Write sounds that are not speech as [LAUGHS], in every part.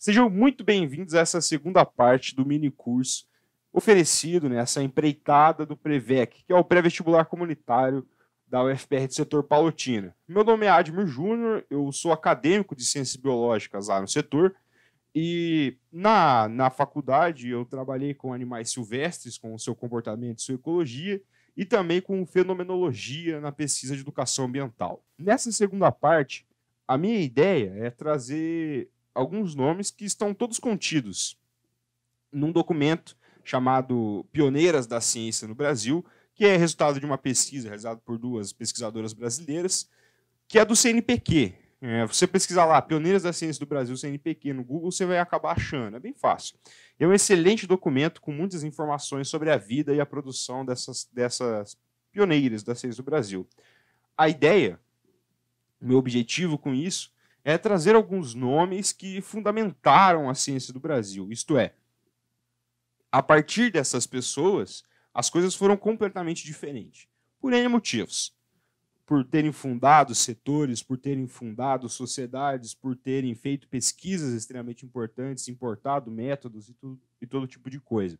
Sejam muito bem-vindos a essa segunda parte do mini curso oferecido nessa né, empreitada do PREVEC, que é o pré-vestibular comunitário da UFPR do setor Palotina. Meu nome é Admir Júnior, eu sou acadêmico de ciências biológicas lá no setor e na, na faculdade eu trabalhei com animais silvestres, com o seu comportamento e sua ecologia e também com fenomenologia na pesquisa de educação ambiental. Nessa segunda parte, a minha ideia é trazer alguns nomes que estão todos contidos num documento chamado Pioneiras da Ciência no Brasil, que é resultado de uma pesquisa realizada por duas pesquisadoras brasileiras, que é do CNPq. É, você pesquisar lá Pioneiras da Ciência do Brasil, CNPq, no Google, você vai acabar achando, é bem fácil. É um excelente documento com muitas informações sobre a vida e a produção dessas, dessas pioneiras da ciência do Brasil. A ideia, o meu objetivo com isso, é trazer alguns nomes que fundamentaram a ciência do Brasil. Isto é, a partir dessas pessoas, as coisas foram completamente diferentes. Por N motivos. Por terem fundado setores, por terem fundado sociedades, por terem feito pesquisas extremamente importantes, importado métodos e, tudo, e todo tipo de coisa.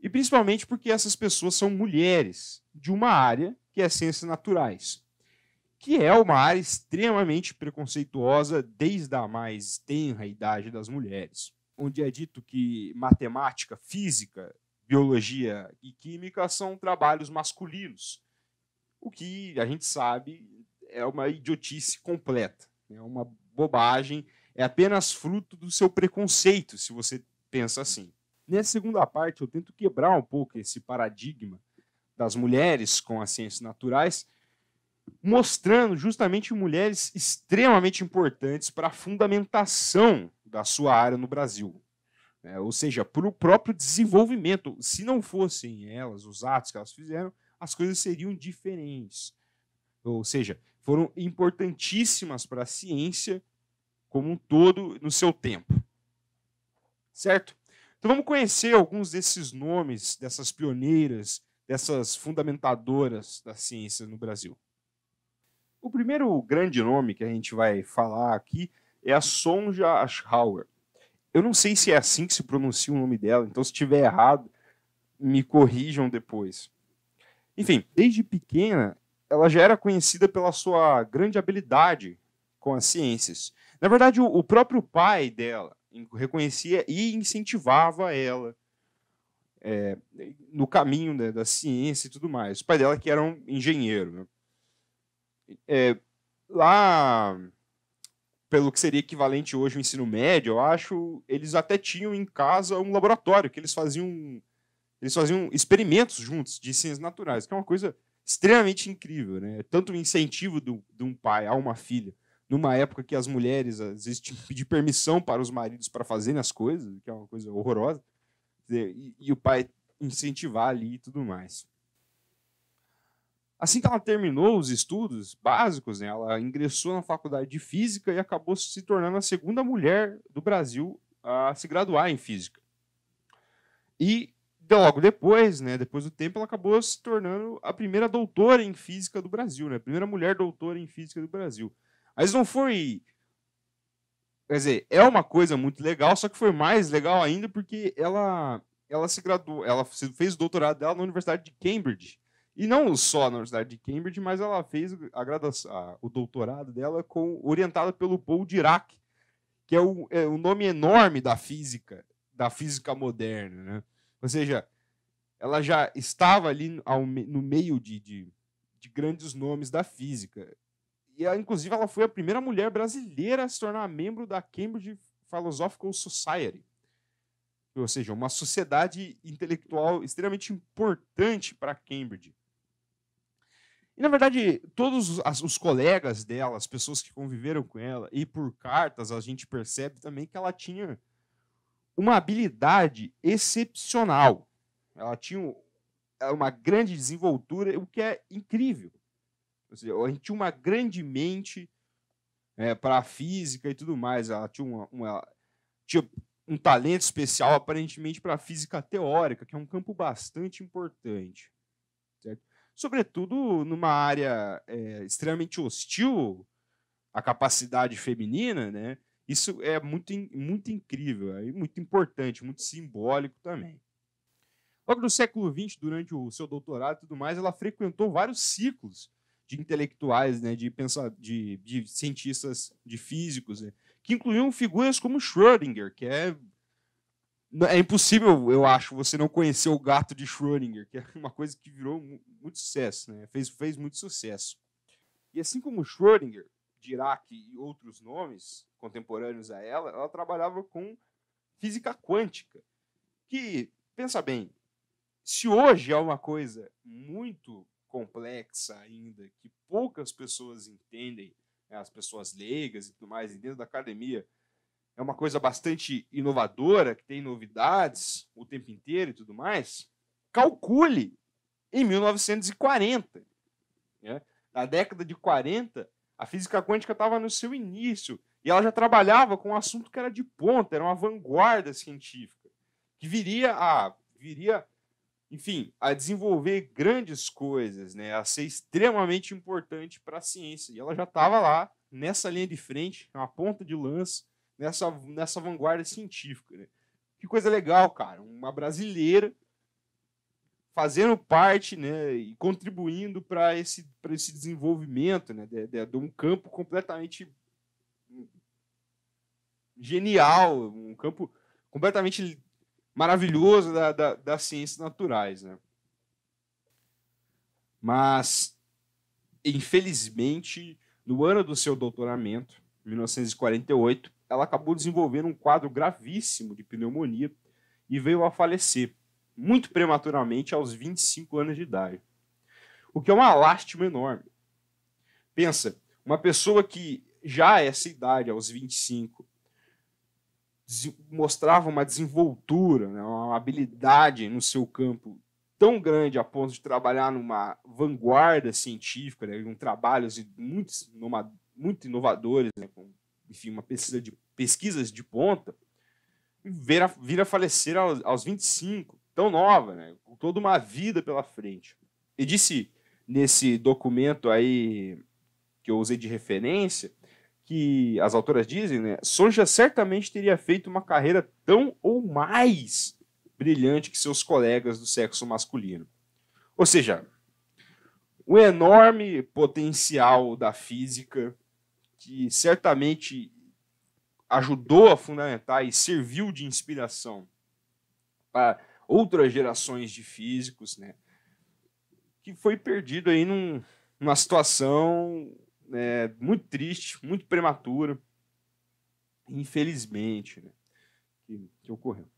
E principalmente porque essas pessoas são mulheres de uma área que é ciências naturais que é uma área extremamente preconceituosa desde a mais tenra idade das mulheres, onde é dito que matemática, física, biologia e química são trabalhos masculinos, o que a gente sabe é uma idiotice completa, né, é uma bobagem, é apenas fruto do seu preconceito, se você pensa assim. Nessa segunda parte, eu tento quebrar um pouco esse paradigma das mulheres com as ciências naturais mostrando justamente mulheres extremamente importantes para a fundamentação da sua área no Brasil. É, ou seja, para o próprio desenvolvimento. Se não fossem elas, os atos que elas fizeram, as coisas seriam diferentes. Ou seja, foram importantíssimas para a ciência como um todo no seu tempo. Certo? Então vamos conhecer alguns desses nomes, dessas pioneiras, dessas fundamentadoras da ciência no Brasil. O primeiro grande nome que a gente vai falar aqui é a Sonja Ashauer. Eu não sei se é assim que se pronuncia o nome dela, então se tiver errado, me corrijam depois. Enfim, desde pequena, ela já era conhecida pela sua grande habilidade com as ciências. Na verdade, o próprio pai dela reconhecia e incentivava ela é, no caminho né, da ciência e tudo mais. O pai dela que era um engenheiro. Né? é, lá pelo que seria equivalente hoje ao ensino médio, eu acho, eles até tinham em casa um laboratório que eles faziam eles faziam experimentos juntos de ciências naturais, que é uma coisa extremamente incrível, né? É tanto o incentivo do, de um pai a uma filha, numa época que as mulheres às vezes tinham que pedir permissão para os maridos para fazerem as coisas, que é uma coisa horrorosa, e, e o pai incentivar ali e tudo mais. Assim que ela terminou os estudos básicos, né, ela ingressou na faculdade de física e acabou se tornando a segunda mulher do Brasil a se graduar em física. E logo depois, né, depois do tempo, ela acabou se tornando a primeira doutora em física do Brasil, né, a primeira mulher doutora em física do Brasil. Mas não foi. Quer dizer, é uma coisa muito legal, só que foi mais legal ainda porque ela, ela se graduou, ela fez o doutorado dela na Universidade de Cambridge e não só na Universidade de Cambridge, mas ela fez a graduação, a, o doutorado dela com, orientada pelo Paul Dirac, que é o, é o nome enorme da física, da física moderna. Né? Ou seja, ela já estava ali ao, no meio de, de, de grandes nomes da física. E, ela, inclusive, ela foi a primeira mulher brasileira a se tornar membro da Cambridge Philosophical Society ou seja, uma sociedade intelectual extremamente importante para Cambridge. E, na verdade, todos os colegas dela, as pessoas que conviveram com ela, e por cartas, a gente percebe também que ela tinha uma habilidade excepcional. Ela tinha é, uma grande desenvoltura, o que é incrível. Seja, gente tinha uma grande mente é, para a física e tudo mais. Ela tinha, uma, uma, tinha um talento especial, aparentemente, para a física teórica, que é um campo bastante importante sobretudo numa área é, extremamente hostil à capacidade feminina, né? Isso é muito, muito incrível, é muito importante, muito simbólico também. Logo no século XX, durante o seu doutorado e tudo mais, ela frequentou vários ciclos de intelectuais, né, de, pensar, de, de cientistas, de físicos, né, que incluíam figuras como Schrödinger, que é é impossível, eu acho, você não conhecer o gato de Schrödinger, que é [LAUGHS] uma coisa que virou muito sucesso, né? fez, fez muito sucesso. E assim como Schrödinger, Dirac e outros nomes contemporâneos a ela, ela trabalhava com física quântica. Que, pensa bem, se hoje é uma coisa muito complexa ainda, que poucas pessoas entendem, né? as pessoas leigas e tudo mais, dentro da academia é uma coisa bastante inovadora, que tem novidades o tempo inteiro e tudo mais, calcule em 1940. Né? Na década de 40, a física quântica estava no seu início e ela já trabalhava com um assunto que era de ponta, era uma vanguarda científica, que viria a, viria, enfim, a desenvolver grandes coisas, né? a ser extremamente importante para a ciência. E ela já estava lá, nessa linha de frente, uma ponta de lança nessa, nessa vanguarda científica. Né? Que coisa legal, cara. Uma brasileira fazendo parte né, e contribuindo para esse, esse desenvolvimento né, de, de, de, um campo completamente genial, um campo completamente maravilhoso da, da, das ciências naturais. Né? Mas, infelizmente, no ano do seu doutoramento, 1948, ela acabou desenvolvendo um quadro gravíssimo de pneumonia e veio a falecer muito prematuramente aos 25 anos de idade. O que é uma lástima enorme. Pensa, uma pessoa que já essa idade, aos 25, mostrava uma desenvoltura, né, uma habilidade no seu campo tão grande a ponto de trabalhar numa vanguarda científica, né, um trabalhos muito, muito inovadores, né, com enfim, uma pesquisa de, pesquisas de ponta, vira, vir a falecer aos, aos 25, tão nova, né? com toda uma vida pela frente. E disse nesse documento aí que eu usei de referência, que as autoras dizem, né? Sonja certamente teria feito uma carreira tão ou mais brilhante que seus colegas do sexo masculino. Ou seja, o enorme potencial da física que certamente ajudou a fundamentar e serviu de inspiração para outras gerações de físicos, né? que foi perdido aí num, numa situação né, muito triste, muito prematura, infelizmente, né, que, que ocorreu.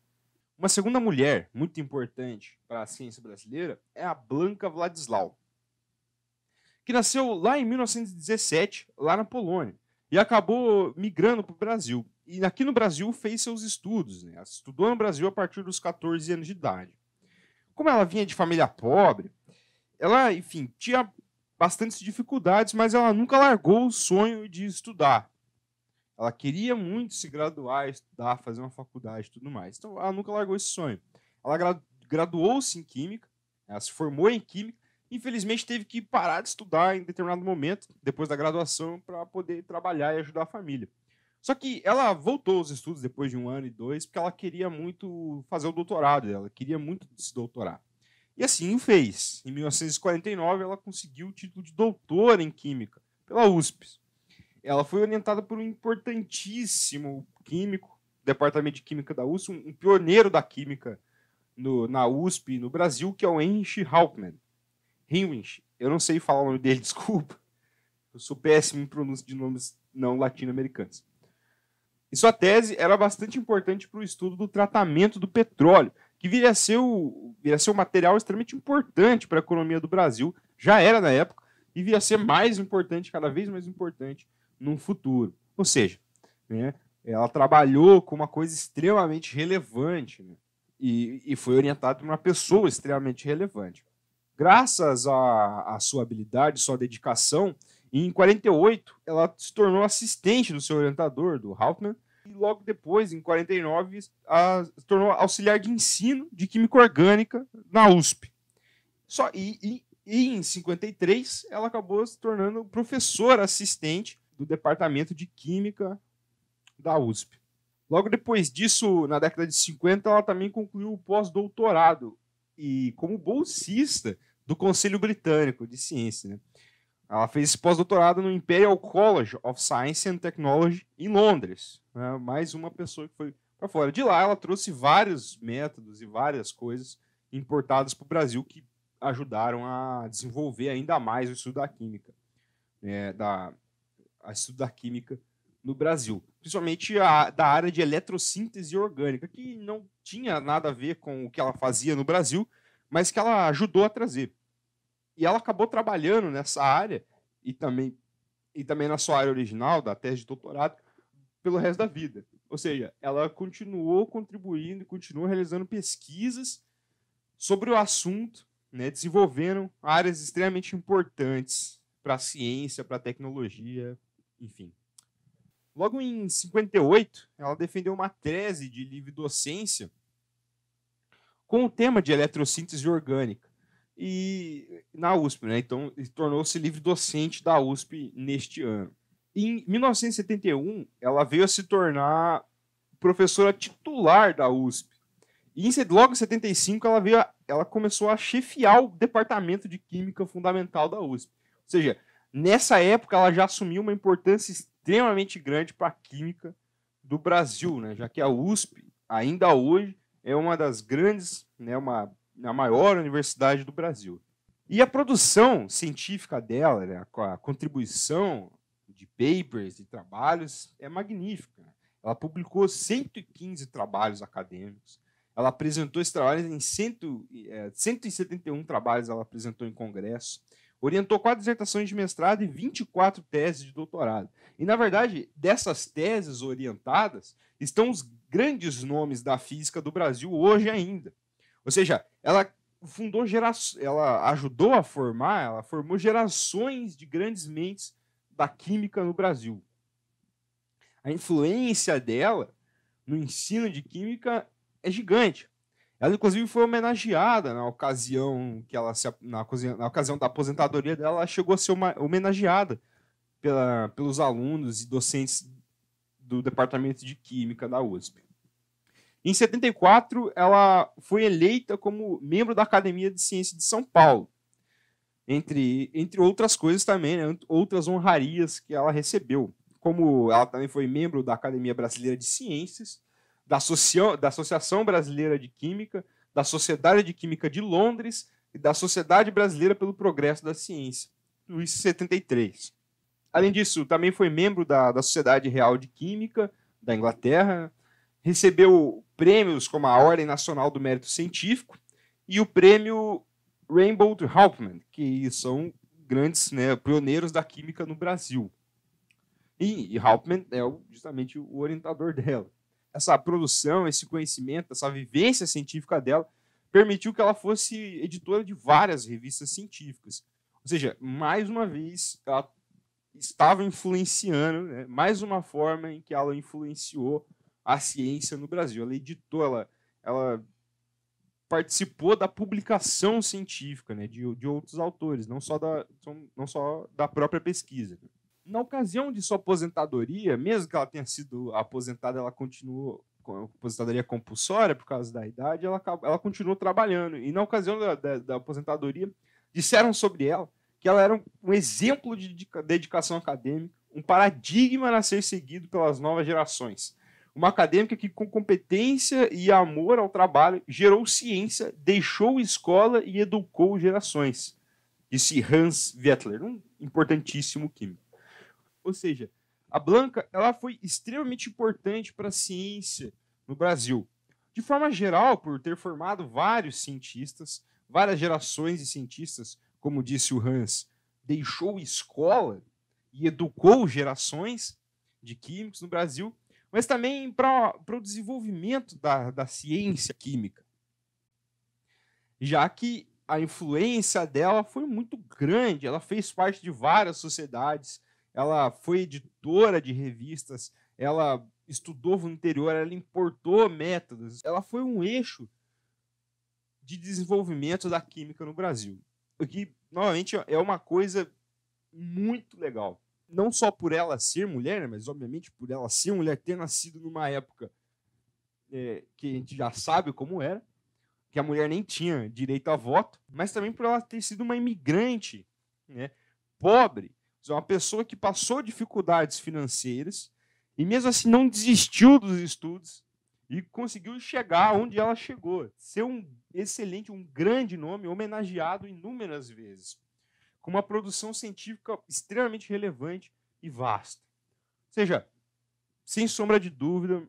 Uma segunda mulher muito importante para a ciência brasileira é a Blanca Vladislau que nasceu lá em 1917, lá na Polônia, e acabou migrando para o Brasil. E aqui no Brasil fez seus estudos, né? estudou no Brasil a partir dos 14 anos de idade. Como ela vinha de família pobre, ela, enfim, tinha bastantes dificuldades, mas ela nunca largou o sonho de estudar. Ela queria muito se graduar, estudar, fazer uma faculdade e tudo mais. Então, ela nunca largou esse sonho. Ela graduou-se em Química, né? ela se formou em Química infelizmente teve que parar de estudar em determinado momento, depois da graduação, para poder trabalhar e ajudar a família. Só que ela voltou aos estudos depois de um ano e dois, porque ela queria muito fazer o doutorado dela, queria muito se doutorar. E assim o fez. Em 1949, ela conseguiu o título de doutora em Química pela USP. Ela foi orientada por um importantíssimo químico, Departamento de Química da USP, um pioneiro da química no, na USP no Brasil, que é o Heinrich Hauptmann. Hinwich. Eu não sei falar o nome dele, [LAUGHS] desculpa. Eu sou péssimo em pronúncia de nomes não latino-americanos. E sua tese era bastante importante para o estudo do tratamento do petróleo, que viria a ser, o, viria a ser um material extremamente importante para a economia do Brasil, já era na época, e viria a ser mais importante, cada vez mais importante, no futuro. Ou seja, né, ela trabalhou com uma coisa extremamente relevante né, e, e foi orientada por uma pessoa extremamente relevante graças à, à sua habilidade, sua dedicação, em 48 ela se tornou assistente do seu orientador, do Hauptmann, e logo depois, em 49, a, se tornou auxiliar de ensino de química orgânica na USP. Só e, e, e em 53 ela acabou se tornando professora assistente do departamento de química da USP. Logo depois disso, na década de 50, ela também concluiu o pós-doutorado e como bolsista do Conselho Britânico de Ciência. Né? Ela fez pós-doutorado no Imperial College of Science and Technology em Londres. Né? Mais uma pessoa que foi para fora. De lá, ela trouxe vários métodos e várias coisas importadas para o Brasil que ajudaram a desenvolver ainda mais o estudo da química, né? da a estudo da química no Brasil, principalmente a, da área de eletrossíntese orgânica, que não tinha nada a ver com o que ela fazia no Brasil, mas que ela ajudou a trazer. E ela acabou trabalhando nessa área e também, e também na sua área original, da tese de doutorado, pelo resto da vida. Ou seja, ela continuou contribuindo e continuou realizando pesquisas sobre o assunto, né, desenvolvendo áreas extremamente importantes para a ciência, para a tecnologia, enfim. Logo em 58, ela defendeu uma tese de livre docência com o tema de eletrossíntese orgânica e na USP, né? Então, tornou-se livre docente da USP neste ano. Em 1971, ela veio a se tornar professora titular da USP. E logo em 75, ela, veio a, ela começou a chefiar o departamento de Química Fundamental da USP. Ou seja, nessa época ela já assumiu uma importância extremamente grande para a química do Brasil, né? já que a USP, ainda hoje, é uma das grandes, né, uma na maior universidade do Brasil. E a produção científica dela, né, a contribuição de papers e trabalhos é magnífica. Ela publicou 115 trabalhos acadêmicos. Ela apresentou esses trabalhos em cento, é, 171 trabalhos ela apresentou em congresso. Orientou quatro dissertações de mestrado e 24 teses de doutorado. E, na verdade, dessas teses orientadas estão os grandes nomes da física do Brasil hoje ainda. Ou seja, ela fundou gerações, ela ajudou a formar, ela formou gerações de grandes mentes da química no Brasil. A influência dela no ensino de química é gigante. Ela, inclusive, foi homenageada na ocasião que ela se, na, na ocasião da aposentadoria dela, ela chegou a ser uma, homenageada pela, pelos alunos e docentes do Departamento de Química da USP. Em 74, ela foi eleita como membro da Academia de Ciências de São Paulo, entre, entre outras coisas também, né, outras honrarias que ela recebeu. Como ela também foi membro da Academia Brasileira de Ciências, da, Associa da Associação Brasileira de Química, da Sociedade de Química de Londres e da Sociedade Brasileira pelo Progresso da Ciência, em 73. Além disso, também foi membro da, da Sociedade Real de Química da Inglaterra, recebeu prêmios como a Ordem Nacional do Mérito Científico e o prêmio Rainbow Hauptmann, que são grandes né, pioneiros da química no Brasil. E, e Hauptmann é justamente o orientador dela. Essa produção, esse conhecimento, essa vivência científica dela permitiu que ela fosse editora de várias revistas científicas. Ou seja, mais uma vez, ela estava influenciando, né, mais uma forma em que ela influenciou a ciência no Brasil. Ela editou, ela, ela participou da publicação científica né, de, de outros autores, não só da, não só da própria pesquisa. Na ocasião de sua aposentadoria, mesmo que ela tenha sido aposentada, ela continuou com aposentadoria compulsória por causa da idade, ela, ela continuou trabalhando. E na ocasião da, da, da aposentadoria, disseram sobre ela que ela era um exemplo de dedicação acadêmica, um paradigma a ser seguido pelas novas gerações uma acadêmica que, com competência e amor ao trabalho, gerou ciência, deixou escola e educou gerações. Disse Hans Wettler, um importantíssimo químico. Ou seja, a Blanca ela foi extremamente importante para a ciência no Brasil. De forma geral, por ter formado vários cientistas, várias gerações de cientistas, como disse o Hans, deixou escola e educou gerações de químicos no Brasil, mas também para o desenvolvimento da, da ciência química, já que a influência dela foi muito grande, ela fez parte de várias sociedades, ela foi editora de revistas, ela estudou no interior, ela importou métodos, ela foi um eixo de desenvolvimento da química no Brasil. O que, novamente, é uma coisa muito legal não só por ela ser mulher, né, mas obviamente por ela ser mulher, ter nascido numa época é, que a gente já sabe como era, que a mulher nem tinha direito a voto, mas também por ela ter sido uma imigrante, né, pobre, uma pessoa que passou dificuldades financeiras e mesmo assim não desistiu dos estudos e conseguiu chegar onde ela chegou, ser um excelente, um grande nome, homenageado inúmeras vezes com uma produção científica extremamente relevante e vasta. Ou seja, sem sombra de dúvida,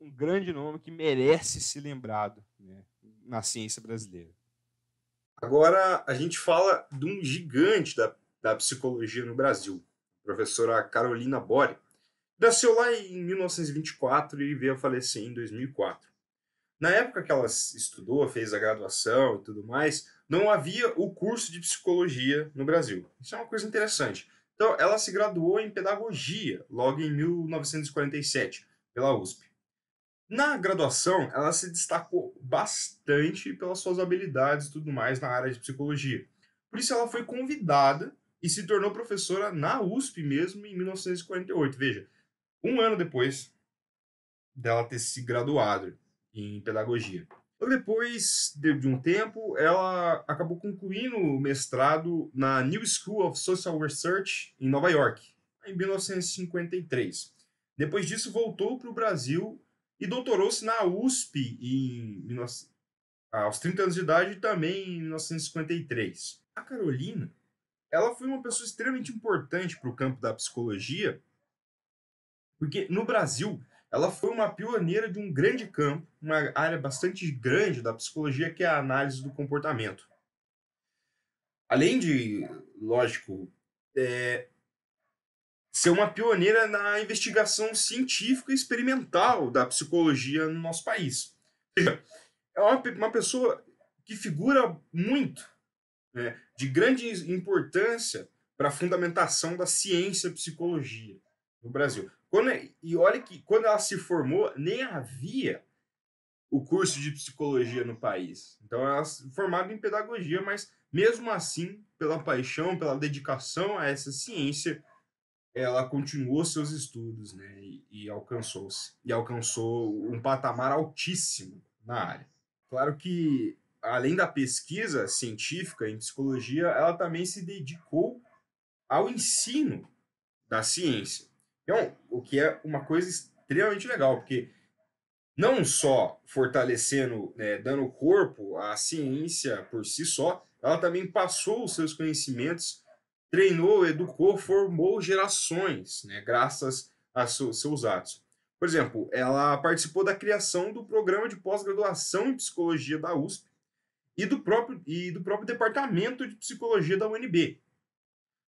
um grande nome que merece ser lembrado né, na ciência brasileira. Agora a gente fala de um gigante da, da psicologia no Brasil, a professora Carolina Bore. Nasceu lá em 1924 e veio a falecer em 2004. Na época que ela estudou, fez a graduação e tudo mais, não havia o curso de psicologia no Brasil. Isso é uma coisa interessante. Então, ela se graduou em pedagogia logo em 1947 pela USP. Na graduação, ela se destacou bastante pelas suas habilidades e tudo mais na área de psicologia. Por isso, ela foi convidada e se tornou professora na USP mesmo em 1948. Veja, um ano depois dela ter se graduado em pedagogia. Então, depois de um tempo, ela acabou concluindo o mestrado na New School of Social Research em Nova York, em 1953. Depois disso, voltou para o Brasil e doutorou-se na USP em, ah, aos 30 anos de idade, também em 1953. A Carolina ela foi uma pessoa extremamente importante para o campo da psicologia, porque no Brasil ela foi uma pioneira de um grande campo, uma área bastante grande da psicologia, que é a análise do comportamento. Além de, lógico, é, ser uma pioneira na investigação científica e experimental da psicologia no nosso país. É uma pessoa que figura muito, né, de grande importância para a fundamentação da ciência psicologia no Brasil. Quando, é, e olha que quando ela se formou, nem havia o curso de psicologia no país. Então ela se formada em pedagogia, mas mesmo assim, pela paixão, pela dedicação a essa ciência, ela continuou seus estudos, né, e, alcançou e alcançou um patamar altíssimo na área. Claro que além da pesquisa científica em psicologia, ela também se dedicou ao ensino da ciência. Então, o que é uma coisa extremamente legal, porque não só fortalecendo, né, dando corpo à ciência por si só, ela também passou os seus conhecimentos, treinou, educou, formou gerações, né, graças a seus atos. Por exemplo, ela participou da criação do programa de pós-graduação em psicologia da USP e do próprio, e do próprio departamento de psicologia da UNB,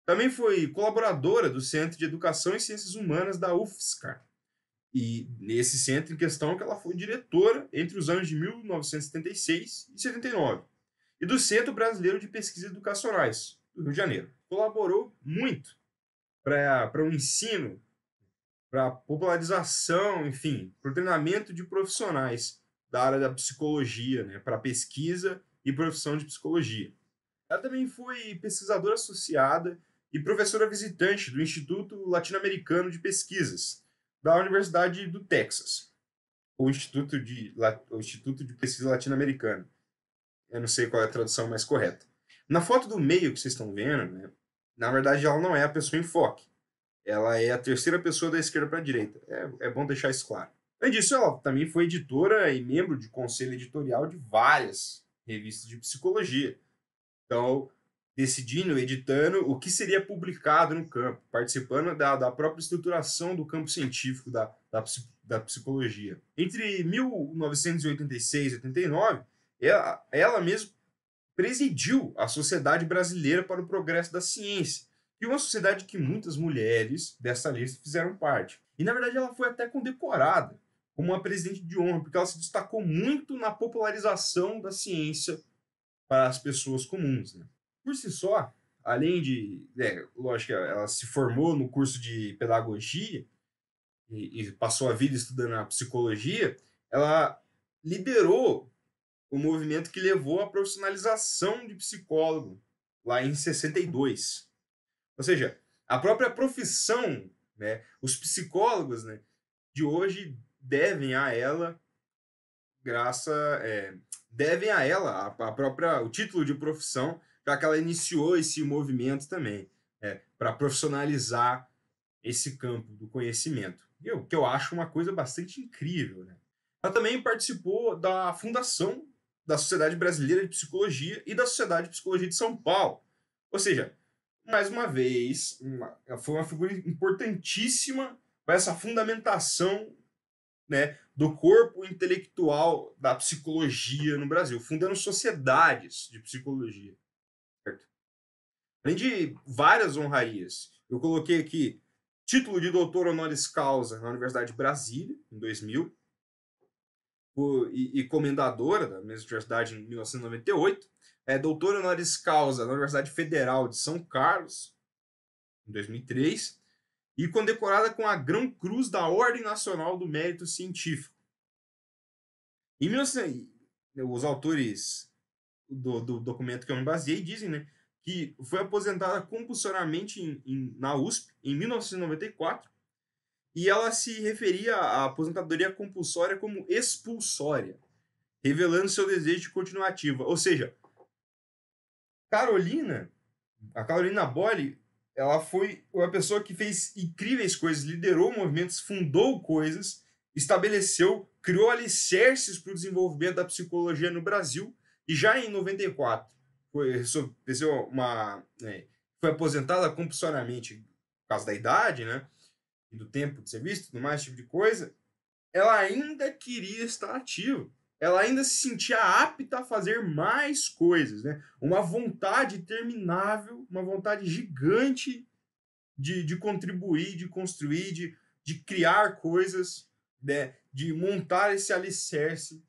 também foi colaboradora do Centro de Educação e Ciências Humanas da UFSCar. E nesse centro em questão que ela foi diretora entre os anos de 1976 e 79. E do Centro Brasileiro de Pesquisas Educacionais, do Rio de Janeiro. Colaborou muito para o um ensino, para a popularização, enfim, para o treinamento de profissionais da área da psicologia, né, para pesquisa e profissão de psicologia. Ela também foi pesquisadora associada e professora visitante do Instituto Latino-Americano de Pesquisas, da Universidade do Texas, ou Instituto de, o Instituto de Pesquisa Latino-Americana. Eu não sei qual é a tradução mais correta. Na foto do meio que vocês estão vendo, né, na verdade ela não é a pessoa em foco. Ela é a terceira pessoa da esquerda para a direita. É, é bom deixar isso claro. Além disso, ela também foi editora e membro de conselho editorial de várias revistas de psicologia. Então, decidindo, editando o que seria publicado no campo, participando da, da própria estruturação do campo científico da, da, da psicologia. Entre 1986 e 89, ela, ela mesma presidiu a Sociedade Brasileira para o Progresso da Ciência, e é uma sociedade que muitas mulheres dessa lista fizeram parte. E na verdade ela foi até condecorada como uma presidente de honra, porque ela se destacou muito na popularização da ciência para as pessoas comuns. Né? Por si só, além de, é, lógico, ela se formou no curso de pedagogia e, e passou a vida estudando a psicologia, ela liderou o movimento que levou à profissionalização de psicólogo lá em 62. Ou seja, a própria profissão, né, os psicólogos né, de hoje devem a ela, graça, é, devem a ela a, a própria o título de profissão já que ela iniciou esse movimento também, é, né, para profissionalizar esse campo do conhecimento, eu, que eu acho uma coisa bastante incrível. Né? Ela também participou da fundação da Sociedade Brasileira de Psicologia e da Sociedade de Psicologia de São Paulo. Ou seja, mais uma vez, uma, foi uma figura importantíssima para essa fundamentação né, do corpo intelectual da psicologia no Brasil, fundando sociedades de psicologia. Além de várias honrarias. Eu coloquei aqui título de doutor honoris causa na Universidade de Brasília, em 2000, e, e comendadora da mesma universidade em 1998. É, doutor honoris causa na Universidade Federal de São Carlos, em 2003, e condecorada com a Grão Cruz da Ordem Nacional do Mérito Científico. Em 19... Os autores do, do documento que eu me baseei dizem né, que foi aposentada compulsoriamente em, em, na USP em 1994, e ela se referia à aposentadoria compulsória como expulsória, revelando seu desejo de continuar ativa. Ou seja, Carolina, a Carolina Bolle, ela foi uma pessoa que fez incríveis coisas, liderou movimentos, fundou coisas, estabeleceu, criou alicerces para o desenvolvimento da psicologia no Brasil, e já em 94 recebeu uma. É, foi aposentada compulsoriamente por causa da idade, né? E do tempo de serviço e tudo mais, esse tipo de coisa. Ela ainda queria estar ativa. Ela ainda se sentia apta a fazer mais coisas, né? Uma vontade terminável, uma vontade gigante de, de contribuir, de construir, de, de criar coisas, né? de montar esse alicerce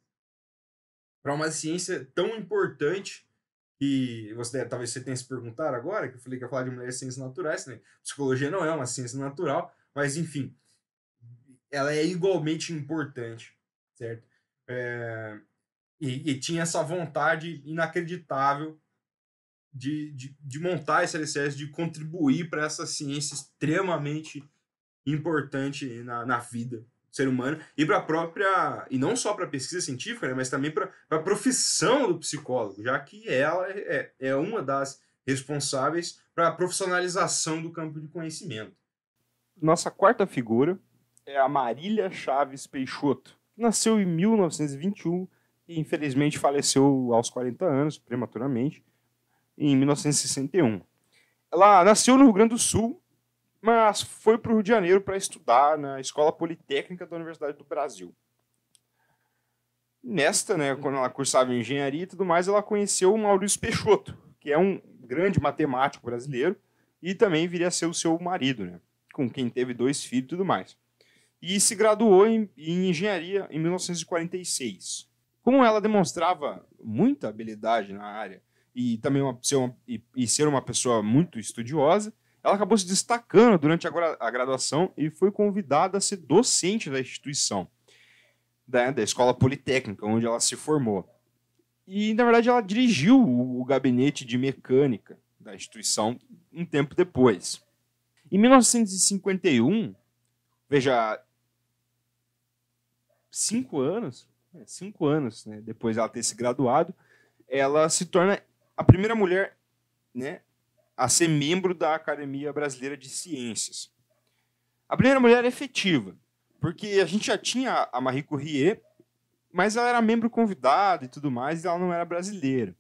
para uma ciência tão importante e você deve, né, talvez você tenha se perguntado agora, que eu falei que ia falar de mulheres ciências naturais, né? Psicologia não é uma ciência natural, mas enfim, ela é igualmente importante, certo? É, e, e, tinha essa vontade inacreditável de, de, de montar esse alicerce, de contribuir para essa ciência extremamente importante na, na vida ser humano e para a própria e não só para a pesquisa científica, né, mas também para a profissão do psicólogo, já que ela é, é, é uma das responsáveis para a profissionalização do campo de conhecimento. Nossa quarta figura é a Marília Chaves Peixoto, que nasceu em 1921 e infelizmente faleceu aos 40 anos prematuramente em 1961. Ela nasceu no Rio Grande do Sul mas foi para o Rio de Janeiro para estudar na Escola Politécnica da Universidade do Brasil. Nesta, né, quando ela cursava engenharia e tudo mais, ela conheceu o Maurício Peixoto, que é um grande matemático brasileiro e também viria a ser o seu marido, né, com quem teve dois filhos e tudo mais. E se graduou em, em engenharia em 1946. Como ela demonstrava muita habilidade na área e também uma, ser uma, e, e ser uma pessoa muito estudiosa, ela acabou se destacando durante a graduação e foi convidada a ser docente da instituição, da, da Escola Politécnica, onde ela se formou. E, na verdade, ela dirigiu o gabinete de mecânica da instituição um tempo depois. Em 1951, veja, cinco anos, é, cinco anos né, depois de ela ter se graduado, ela se torna a primeira mulher né, a ser membro da Academia Brasileira de Ciências. A primeira mulher é efetiva, porque a gente já tinha a Marie Curie, mas ela era membro convidada e tudo mais, e ela não era brasileira.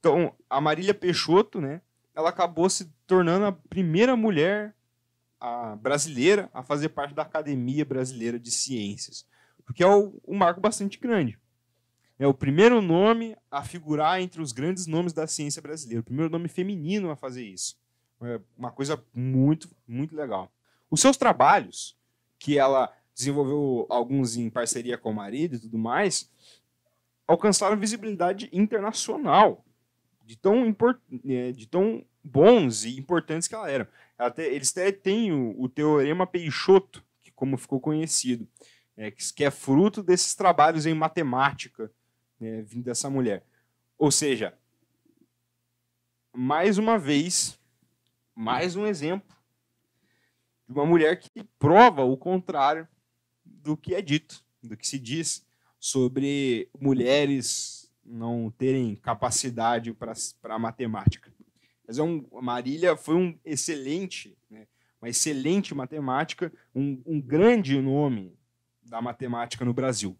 Então, a Marília Peixoto, né, ela acabou se tornando a primeira mulher a brasileira a fazer parte da Academia Brasileira de Ciências, porque é um marco bastante grande é o primeiro nome a figurar entre os grandes nomes da ciência brasileira, o primeiro nome feminino a fazer isso. É uma coisa muito, muito legal. Os seus trabalhos, que ela desenvolveu alguns em parceria com o marido e tudo mais, alcançaram visibilidade internacional, de tão, import... É, de tão bons e importantes que ela era. eles até têm o, o teorema Peixoto, que como ficou conhecido, é, que é fruto desses trabalhos em matemática né, vindo dessa mulher. Ou seja, mais uma vez, mais um exemplo de uma mulher que prova o contrário do que é dito, do que se diz sobre mulheres não terem capacidade para matemática. Mas é um, Marília foi um excelente, né, uma excelente matemática, um, um grande nome da matemática no Brasil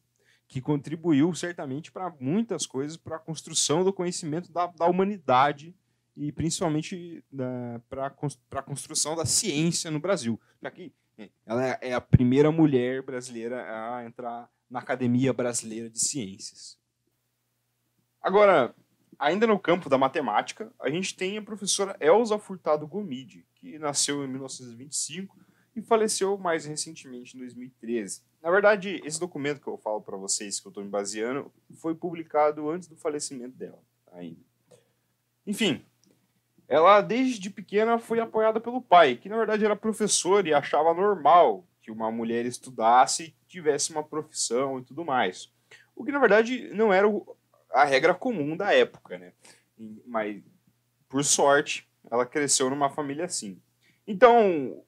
que contribuiu certamente para muitas coisas, para a construção do conhecimento da, da humanidade e principalmente né, para a construção da ciência no Brasil. Já que né, ela é, é a primeira mulher brasileira a entrar na Academia Brasileira de Ciências. Agora, ainda no campo da matemática, a gente tem a professora Elza Furtado Gomide, que nasceu em 1925 e faleceu mais recentemente, em 2013. Na verdade, esse documento que eu falo para vocês, que eu estou me baseando, foi publicado antes do falecimento dela, ainda. Enfim, ela desde pequena foi apoiada pelo pai, que na verdade era professor e achava normal que uma mulher estudasse, tivesse uma profissão e tudo mais. O que na verdade não era a regra comum da época, né? Mas por sorte, ela cresceu numa família assim. Então,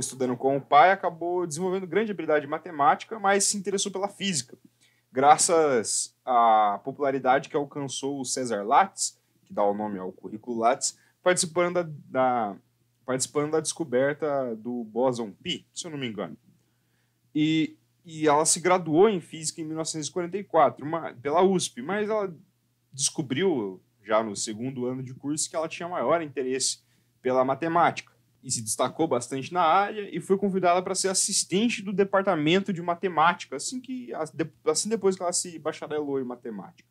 estudando com o pai, acabou desenvolvendo grande habilidade em matemática, mas se interessou pela física. Graças à popularidade que alcançou o César Lattes, que dá o nome ao currículo Lattes, participando da, da participando da descoberta do bóson pi, se eu não me engano. E, e ela se graduou em física em 1944 uma, pela USP, mas ela descobriu já no segundo ano de curso que ela tinha maior interesse pela matemática e se destacou bastante na área e foi convidada para ser assistente do departamento de matemática, assim que assim depois que ela se bacharelou em matemática.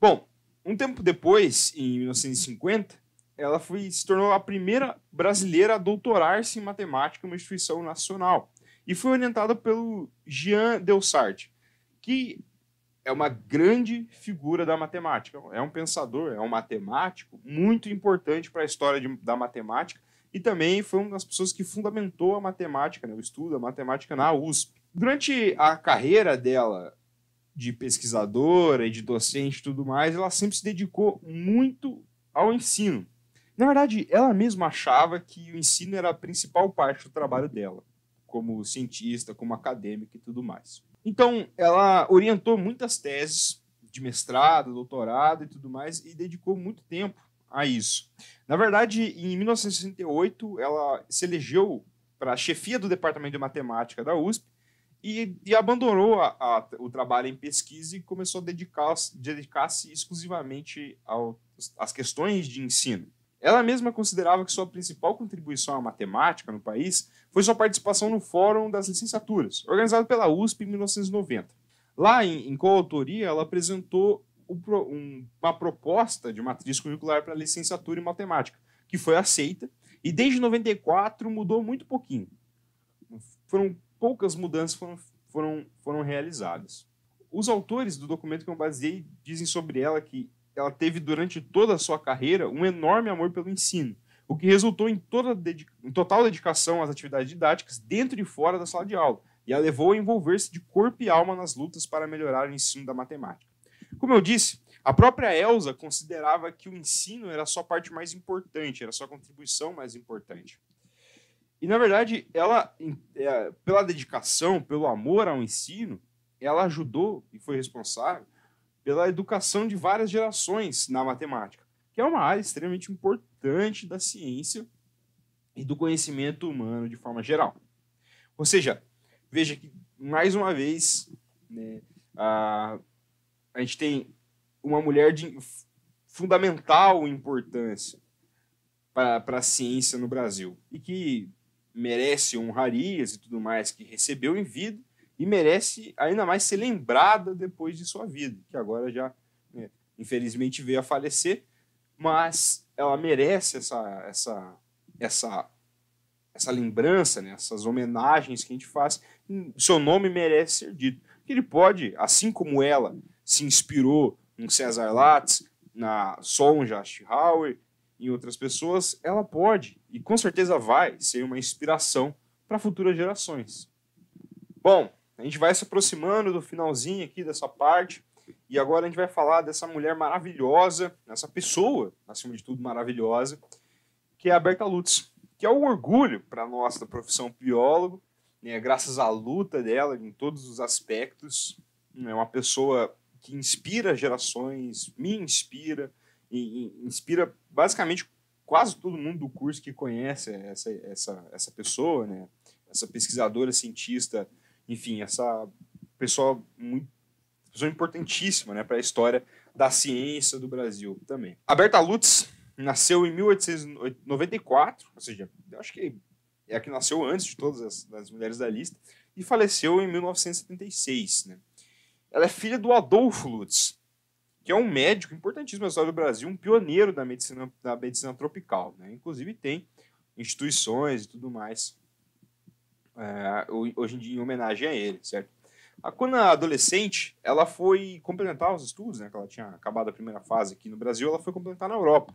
Bom, um tempo depois, em 1950, ela foi, se tornou a primeira brasileira a doutorar-se em matemática em uma instituição nacional e foi orientada pelo Jean Delsarte, que é uma grande figura da matemática. É um pensador, é um matemático muito importante para a história de, da matemática e também foi uma das pessoas que fundamentou a matemática, né, o estudo da matemática na USP. Durante a carreira dela de pesquisadora e de docente e tudo mais, ela sempre se dedicou muito ao ensino. Na verdade, ela mesma achava que o ensino era a principal parte do trabalho dela, como cientista, como acadêmica e tudo mais. Então, ela orientou muitas teses de mestrado, doutorado e tudo mais, e dedicou muito tempo a isso. Na verdade, em 1968, ela se elegeu para a chefia do Departamento de Matemática da USP e, e abandonou a, a, o trabalho em pesquisa e começou a dedicar-se dedicar exclusivamente às questões de ensino. Ela mesma considerava que sua principal contribuição à matemática no país foi sua participação no Fórum das Licenciaturas, organizado pela USP em 1990. Lá, em, em coautoria, ela apresentou uma proposta de matriz curricular para licenciatura em matemática, que foi aceita, e desde 94 mudou muito pouquinho. Foram poucas mudanças foram, foram, foram realizadas. Os autores do documento que eu baseei dizem sobre ela que ela teve durante toda a sua carreira um enorme amor pelo ensino, o que resultou em, toda dedica em total dedicação às atividades didáticas dentro e fora da sala de aula, e a levou a envolver-se de corpo e alma nas lutas para melhorar o ensino da matemática. Como eu disse, a própria Elsa considerava que o ensino era a sua parte mais importante, era a sua contribuição mais importante. E, na verdade, ela, é, pela dedicação, pelo amor ao ensino, ela ajudou e foi responsável pela educação de várias gerações na matemática, que é uma área extremamente importante da ciência e do conhecimento humano de forma geral. Ou seja, veja que, mais uma vez, né, a, a gente tem uma mulher de fundamental importância para a ciência no Brasil e que merece honrarias e tudo mais que recebeu em vida e merece ainda mais ser lembrada depois de sua vida, que agora já, né, infelizmente, veio a falecer, mas ela merece essa, essa, essa, essa lembrança, né, essas homenagens que a gente faz. Seu nome merece ser dito. Ele pode, assim como ela se inspirou em César Lattes, na Sonja Schauer, em outras pessoas, ela pode e com certeza vai ser uma inspiração para futuras gerações. Bom, a gente vai se aproximando do finalzinho aqui dessa parte. E agora a gente vai falar dessa mulher maravilhosa, essa pessoa, acima de tudo maravilhosa, que é a Berta Lutz, que é um orgulho para nós da profissão biólogo, né, graças à luta dela em todos os aspectos. É né, uma pessoa que inspira gerações, me inspira, e, e inspira basicamente quase todo mundo do curso que conhece essa, essa, essa pessoa, né? essa pesquisadora, cientista enfim, essa pessoa muito pessoa importantíssima, né, para a história da ciência do Brasil também. A Berta Lutz nasceu em 1894, ou seja, acho que é a que nasceu antes de todas as, as mulheres da lista, e faleceu em 1976. Né? Ela é filha do Adolfo Lutz, que é um médico importantíssimo na história do Brasil, um pioneiro da medicina, da medicina tropical. Né? Inclusive tem instituições e tudo mais é, hoje em dia em homenagem a ele, certo? A, quando adolescente, ela foi complementar os estudos, né, que ela tinha acabado a primeira fase aqui no Brasil, ela foi complementar na Europa.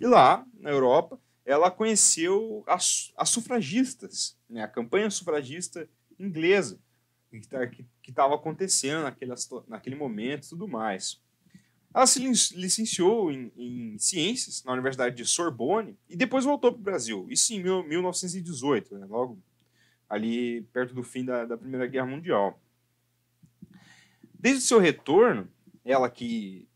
E lá, na Europa, ela conheceu as, as sufragistas, né, a campanha sufragista inglesa, que estava acontecendo naquele, naquele momento e tudo mais. Ela se licenciou em, em, ciências na Universidade de Sorbonne e depois voltou para o Brasil, isso em mil, 1918, né, logo ali perto do fim da, da Primeira Guerra Mundial. Desde seu retorno, ela que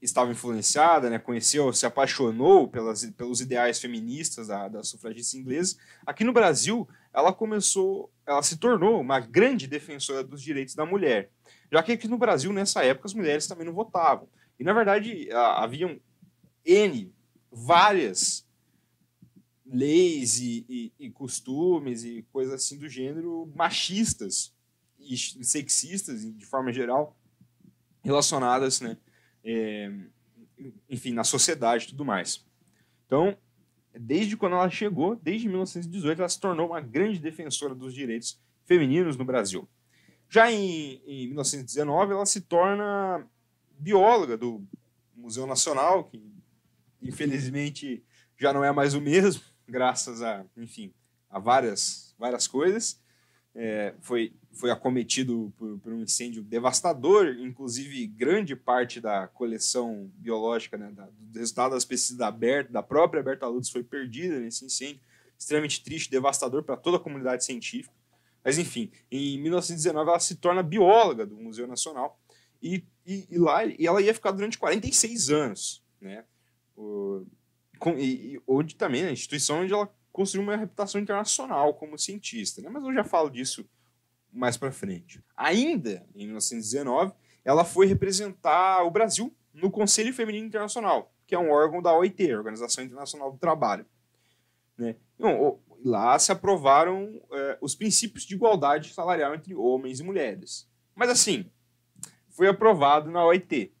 estava influenciada, né, conheceu, se apaixonou pelas, pelos ideais feministas da, da sufragista inglesa, aqui no Brasil ela começou, ela se tornou uma grande defensora dos direitos da mulher, já que aqui no Brasil nessa época as mulheres também não votavam e na verdade haviam n várias leis e, e, e costumes e coisas assim do gênero machistas e sexistas de forma geral relacionadas, né? É, enfim, na sociedade e tudo mais. Então, desde quando ela chegou, desde 1918, ela se tornou uma grande defensora dos direitos femininos no Brasil. Já em, em 1919, ela se torna bióloga do Museu Nacional, que infelizmente já não é mais o mesmo, graças a, enfim, a várias, várias coisas. É, foi, foi acometido por, por, um incêndio devastador, inclusive grande parte da coleção biológica, né, da, do resultado das pesquisas da Berta, da própria Berta Lutz, foi perdida nesse incêndio. Extremamente triste, devastador para toda a comunidade científica. Mas, enfim, em 1919 ela se torna bióloga do Museu Nacional e, e, e lá e ela ia ficar durante 46 anos, né? e, onde também a né, instituição onde ela construiu uma reputação internacional como cientista, né? mas eu já falo disso mais para frente. Ainda em 1919, ela foi representar o Brasil no Conselho Feminino Internacional, que é um órgão da OIT, Organização Internacional do Trabalho. Né? Então, lá se aprovaram é, os princípios de igualdade salarial entre homens e mulheres. Mas assim, foi aprovado na OIT.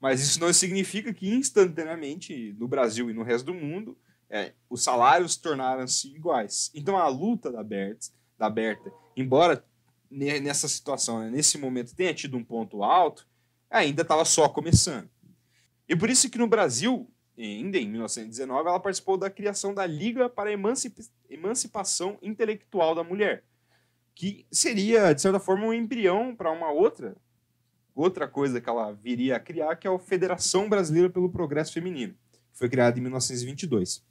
Mas isso não significa que instantaneamente, no Brasil e no resto do mundo, é, os salários tornaram-se iguais. Então a luta da Berta, da Berta embora nessa situação, né, nesse momento, tenha tido um ponto alto, ainda estava só começando. E por isso que no Brasil, ainda em 1919, ela participou da criação da Liga para a Emancip Emancipação Intelectual da Mulher, que seria, de certa forma, um embrião para uma outra outra coisa que ela viria a criar, que é a Federação Brasileira pelo Progresso Feminino, que foi criada em 1922.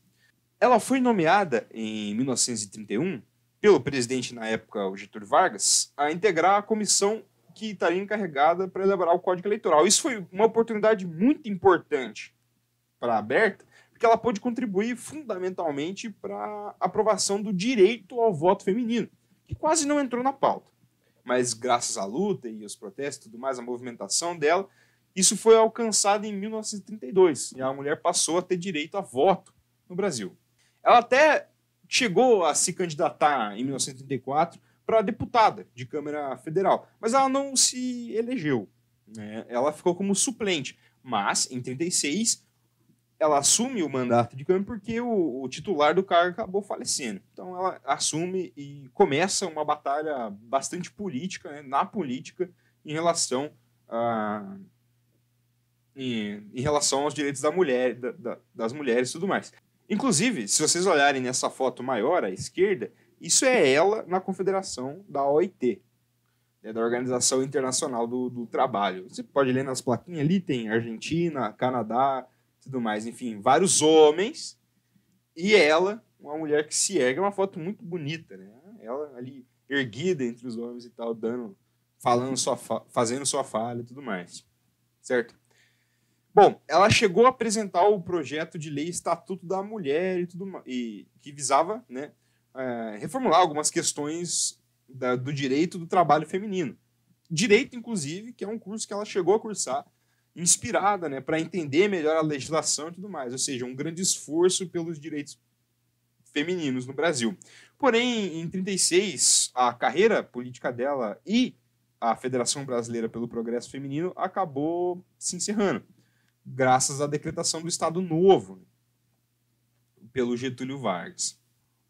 Ela foi nomeada em 1931 pelo presidente na época, o Getúlio Vargas, a integrar a comissão que estaria encarregada para elaborar o Código Eleitoral. Isso foi uma oportunidade muito importante para a Berta, porque ela pôde contribuir fundamentalmente para a aprovação do direito ao voto feminino, que quase não entrou na pauta mas graças à luta e aos protestos e tudo mais, a movimentação dela, isso foi alcançado em 1932 e a mulher passou a ter direito a voto no Brasil. Ela até chegou a se candidatar em 1934 para deputada de Câmara Federal, mas ela não se elegeu. Né? Ela ficou como suplente, mas em 1936 ela assume o mandato de câmbio porque o, o, titular do cargo acabou falecendo. Então ela assume e começa uma batalha bastante política, né, na política, em relação a, em, em, relação aos direitos da mulher, da, da, das mulheres e tudo mais. Inclusive, se vocês olharem nessa foto maior à esquerda, isso é ela na confederação da OIT, né, da Organização Internacional do, do Trabalho. Você pode ler nas plaquinhas ali, tem Argentina, Canadá, tudo mais. Enfim, vários homens e ela, uma mulher que se ergue, é uma foto muito bonita, né? Ela ali erguida entre os homens e tal, dando, falando sua fa fazendo sua falha e tudo mais. Certo? Bom, ela chegou a apresentar o projeto de lei Estatuto da Mulher e tudo e que visava, né, é, reformular algumas questões da, do direito do trabalho feminino. Direito, inclusive, que é um curso que ela chegou a cursar inspirada, né, para entender melhor a legislação e tudo mais, ou seja, um grande esforço pelos direitos femininos no Brasil. Porém, em 36, a carreira política dela e a Federação Brasileira pelo Progresso Feminino acabou se encerrando, graças à decretação do Estado Novo pelo Getúlio Vargas.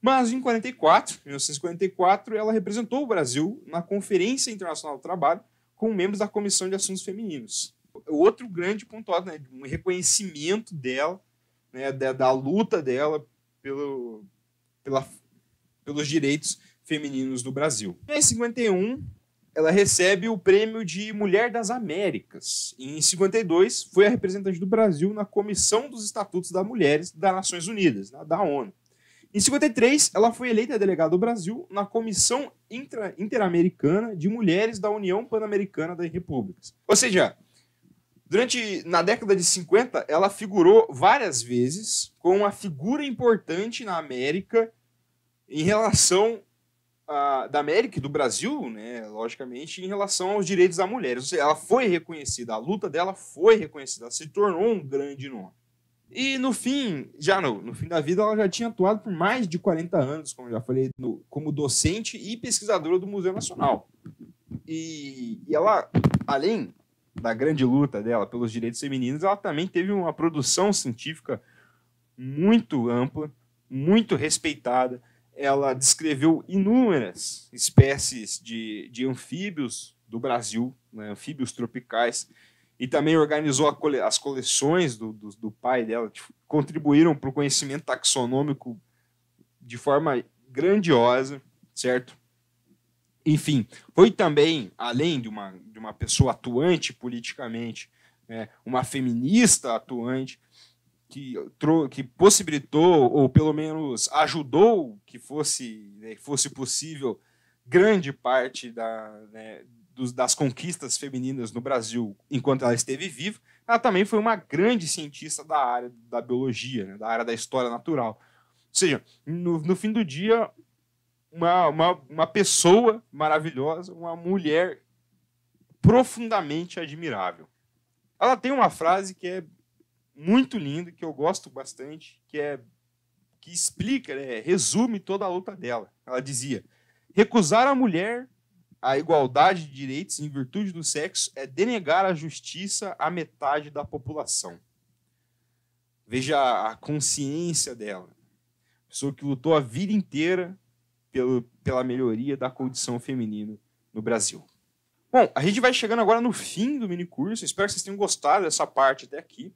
Mas em 44, 1944, ela representou o Brasil na Conferência Internacional do Trabalho com membros da Comissão de Assuntos Femininos outro grande ponto alto, né? Um reconhecimento dela, né? Da, da luta dela pelo, pela, pelos direitos femininos do Brasil. Em 51, ela recebe o prêmio de Mulher das Américas. Em 52, foi a representante do Brasil na Comissão dos Estatutos das Mulheres das Nações Unidas, né? da ONU. Em 53, ela foi eleita delegada do Brasil na Comissão Interamericana de Mulheres da União Pan-Americana das Repúblicas. Ou seja, Durante na década de 50, ela figurou várias vezes como uma figura importante na América em relação a, da América e do Brasil, né, logicamente, em relação aos direitos da mulher. Seja, ela foi reconhecida, a luta dela foi reconhecida, ela se tornou um grande nome. E no fim, já no, no fim da vida, ela já tinha atuado por mais de 40 anos, como já falei, no, como docente e pesquisadora do Museu Nacional. E, e ela, além da grande luta dela pelos direitos femininos, ela também teve uma produção científica muito ampla, muito respeitada. Ela descreveu inúmeras espécies de, de anfíbios do Brasil, né, anfíbios tropicais, e também organizou cole, as coleções do, do, do pai dela, que contribuíram para o conhecimento taxonômico de forma grandiosa, certo? Enfim, foi também, além de uma, de uma pessoa atuante politicamente, né, uma feminista atuante, que, que possibilitou, ou pelo menos ajudou que fosse, né, fosse possível, grande parte da, né, dos, das conquistas femininas no Brasil enquanto ela esteve viva. Ela também foi uma grande cientista da área da biologia, né, da área da história natural. Ou seja, no, no fim do dia, uma, uma, uma pessoa maravilhosa, uma mulher profundamente admirável. Ela tem uma frase que é muito linda, que eu gosto bastante, que é que explica, né, resume toda a luta dela. Ela dizia: recusar a mulher a igualdade de direitos em virtude do sexo é denegar a justiça à metade da população. Veja a consciência dela. Pessoa que lutou a vida inteira pelo, pela melhoria da condição feminina no Brasil. Bom, a gente vai chegando agora no fim do mini curso. Espero que vocês tenham gostado dessa parte até aqui.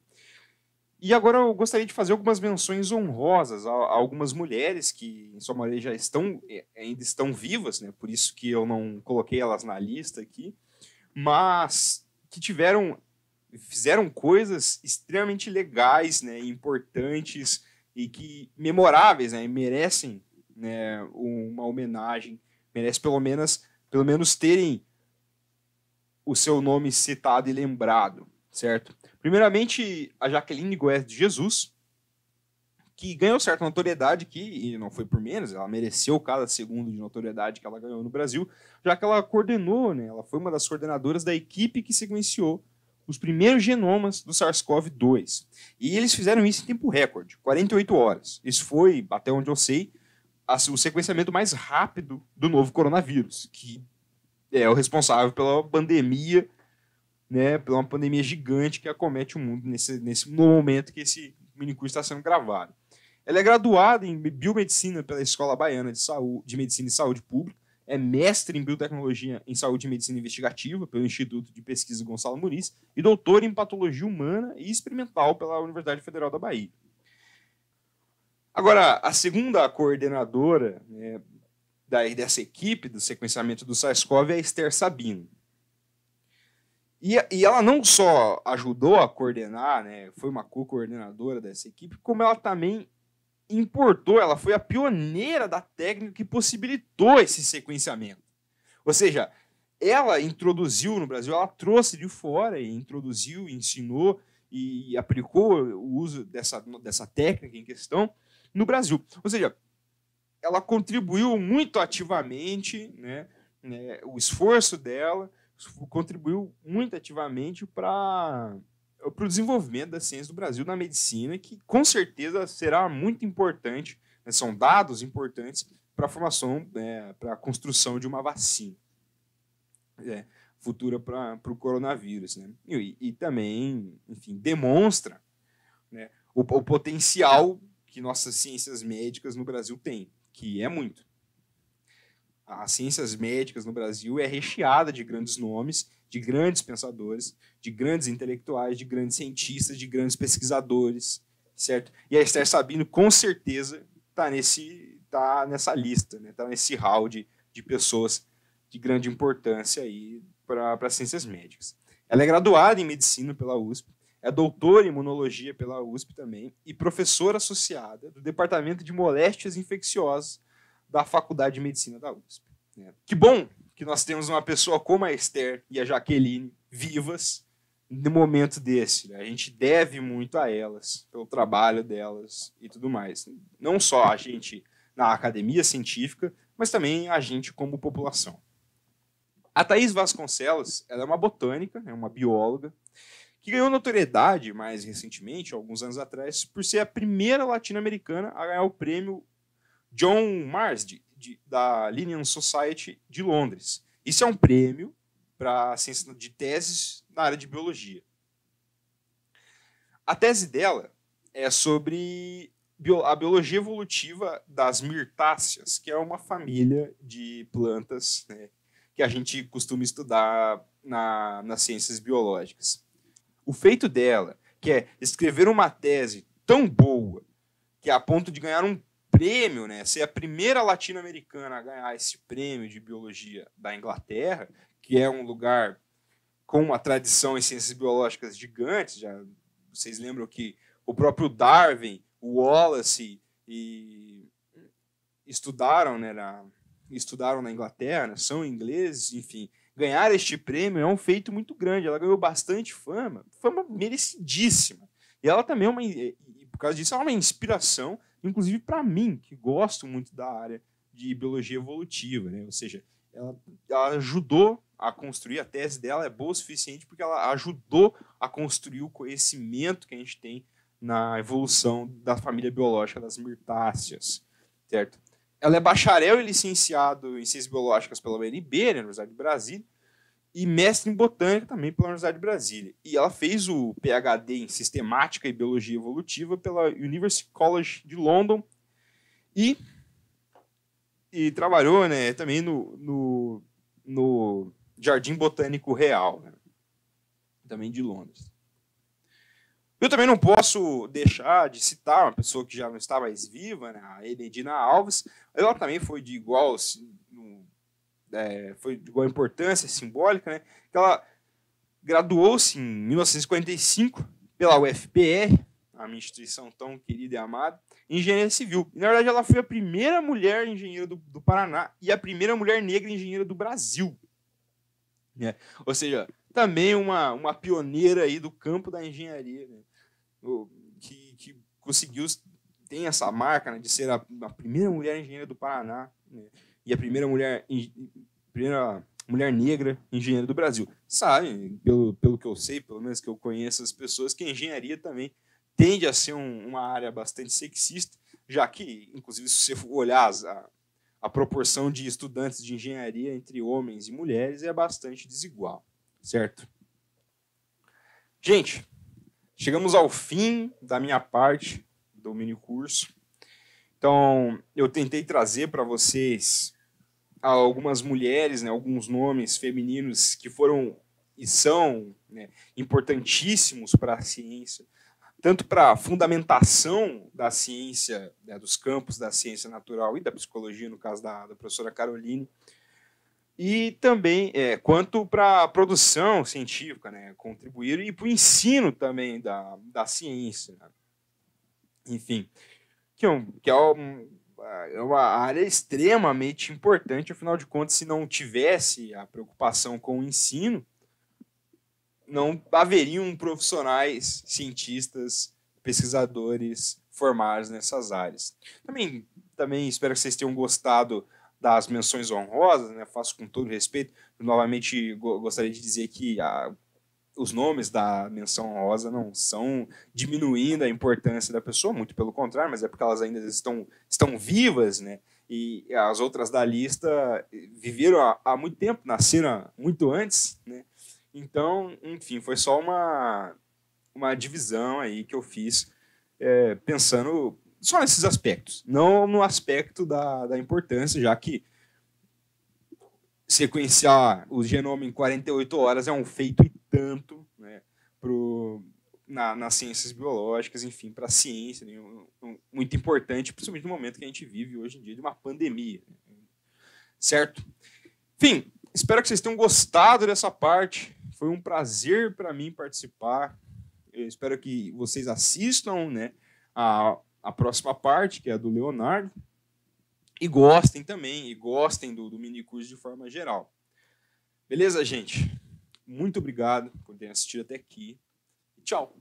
E agora eu gostaria de fazer algumas menções honrosas a, a algumas mulheres que, em sua maioria, já estão, é, ainda estão vivas, né? por isso que eu não coloquei elas na lista aqui, mas que tiveram, fizeram coisas extremamente legais, né? importantes e que memoráveis, né? e merecem né, uma homenagem, merece pelo menos, pelo menos terem o seu nome citado e lembrado, certo? Primeiramente, a Jaqueline Goethe de Jesus, que ganhou certa notoriedade que e não foi por menos, ela mereceu cada segundo de notoriedade que ela ganhou no Brasil, já que ela coordenou, né, ela foi uma das coordenadoras da equipe que sequenciou os primeiros genomas do SARS-CoV-2. E eles fizeram isso em tempo recorde, 48 horas. Isso foi, até onde eu sei, o sequenciamento mais rápido do novo coronavírus, que é o responsável pela pandemia, né, pela uma pandemia gigante que acomete o mundo nesse, nesse momento que esse minicurso está sendo gravado. Ela é graduada em biomedicina pela Escola Baiana de, Saúde, de Medicina e Saúde Pública, é mestre em biotecnologia em saúde e medicina investigativa pelo Instituto de Pesquisa Gonçalo Muniz e doutora em patologia humana e experimental pela Universidade Federal da Bahia. Agora, a segunda coordenadora né, dessa equipe do sequenciamento do SARS-CoV é a Esther Sabino. E, e, ela não só ajudou a coordenar, né, foi uma co-coordenadora dessa equipe, como ela também importou, ela foi a pioneira da técnica que possibilitou esse sequenciamento. Ou seja, ela introduziu no Brasil, ela trouxe de fora e introduziu, ensinou e aplicou o uso dessa, dessa técnica em questão no Brasil. Ou seja, ela contribuiu muito ativamente, né, né o esforço dela contribuiu muito ativamente para o desenvolvimento da ciência do Brasil na medicina, que com certeza será muito importante, né, são dados importantes para a formação, né, para a construção de uma vacina né, futura para o coronavírus. Né? E, e, também, enfim, demonstra né, o, o potencial que nossas ciências médicas no Brasil têm, que é muito. As ciências médicas no Brasil é recheada de grandes nomes, de grandes pensadores, de grandes intelectuais, de grandes cientistas, de grandes pesquisadores, certo? E a Esther Sabino com certeza está nesse tá nessa lista, né? Tá nesse hall de, de pessoas de grande importância aí para as ciências médicas. Ela é graduada em medicina pela USP, é doutora em imunologia pela USP também e professora associada do Departamento de Moléstias Infecciosas da Faculdade de Medicina da USP. Né? Que bom que nós temos uma pessoa como a Esther e a Jaqueline vivas no momento desse. Né? A gente deve muito a elas, pelo trabalho delas e tudo mais. Não só a gente na academia científica, mas também a gente como população. A Thais Vasconcelos ela é uma botânica, é uma bióloga, que ganhou notoriedade mais recentemente, alguns anos atrás, por ser a primeira latino-americana a ganhar o prêmio John Mars, de, de, da Linnean Society de Londres. Isso é um prêmio para ciência de teses na área de biologia. A tese dela é sobre a biologia evolutiva das mirtáceas, que é uma família de plantas né, que a gente costuma estudar na, nas ciências biológicas o feito dela, que é escrever uma tese tão boa que é a ponto de ganhar um prêmio, né, ser a primeira latino-americana a ganhar esse prêmio de biologia da Inglaterra, que é um lugar com uma tradição em ciências biológicas gigantes, já vocês lembram que o próprio Darwin, o Wallace e estudaram, né, na, estudaram na Inglaterra, né, são ingleses, enfim, ganhar este prêmio é um feito muito grande. Ela ganhou bastante fama, fama merecidíssima. E ela também é uma, por causa disso, é uma inspiração, inclusive para mim, que gosto muito da área de biologia evolutiva, né? Ou seja, ela, ela, ajudou a construir a tese dela é boa o suficiente porque ela ajudou a construir o conhecimento que a gente tem na evolução da família biológica das mirtáceas, certo? Ela é bacharel e licenciado em Ciências Biológicas pela UNB, né, Universidade de Brasília, e mestre em Botânica também pela Universidade de Brasília. E ela fez o PhD em Sistemática e Biologia Evolutiva pela University College de London e, e trabalhou né, também no, no, no Jardim Botânico Real, né, também de Londres. Eu também não posso deixar de citar uma pessoa que já não está mais viva, né, a Enedina Alves. Ela também foi de igual, assim, é, foi de igual importância simbólica, né? Ela graduou-se em 1945 pela UFPR, a minha instituição tão querida e amada, em engenharia civil. E, na verdade, ela foi a primeira mulher engenheira do, do Paraná e a primeira mulher negra engenheira do Brasil. É. Ou seja, também uma, uma pioneira aí do campo da engenharia. Né? que, que conseguiu tem essa marca né, de ser a, a, primeira mulher engenheira do Paraná né, e a primeira mulher primeira mulher negra engenheira do Brasil. Sabe, pelo, pelo que eu sei, pelo menos que eu conheço as pessoas, que a engenharia também tende a ser um, uma área bastante sexista, já que, inclusive, se você olhar a, a proporção de estudantes de engenharia entre homens e mulheres é bastante desigual, certo? Gente, Chegamos ao fim da minha parte do mini curso. Então, eu tentei trazer para vocês algumas mulheres, né, alguns nomes femininos que foram e são né, importantíssimos para a ciência, tanto para a fundamentação da ciência, né, dos campos da ciência natural e da psicologia, no caso da, da professora Caroline, e também é, quanto para a produção científica, né, contribuir e para o ensino também da, da ciência. Né? Enfim, que, é um, que é, um, é uma área extremamente importante, afinal de contas, se não tivesse a preocupação com o ensino, não haveriam profissionais, cientistas, pesquisadores formados nessas áreas. Também, também espero que vocês tenham gostado das menções honrosas, né? faço com todo respeito. Novamente, gostaria de dizer que a, os nomes da menção honrosa não são diminuindo a importância da pessoa, muito pelo contrário, mas é porque elas ainda estão, estão vivas, né? E as outras da lista eh, viveram há, há muito tempo, nasceram muito antes, né? Então, enfim, foi só uma, uma divisão aí que eu fiz é, pensando só nesses aspectos. Não no aspecto da, da importância, já que sequenciar o genoma em 48 horas é um feito e tanto né, pro, na, nas ciências biológicas, enfim, para a ciência, né, um, um, muito importante, principalmente no momento que a gente vive hoje em dia de uma pandemia. Certo? Enfim, espero que vocês tenham gostado dessa parte. Foi um prazer para mim participar. Eu espero que vocês assistam né, a a próxima parte, que é a do Leonardo, e gostem também, e gostem do, do mini curso de forma geral. Beleza, gente? Muito obrigado por terem assistido até aqui. Tchau!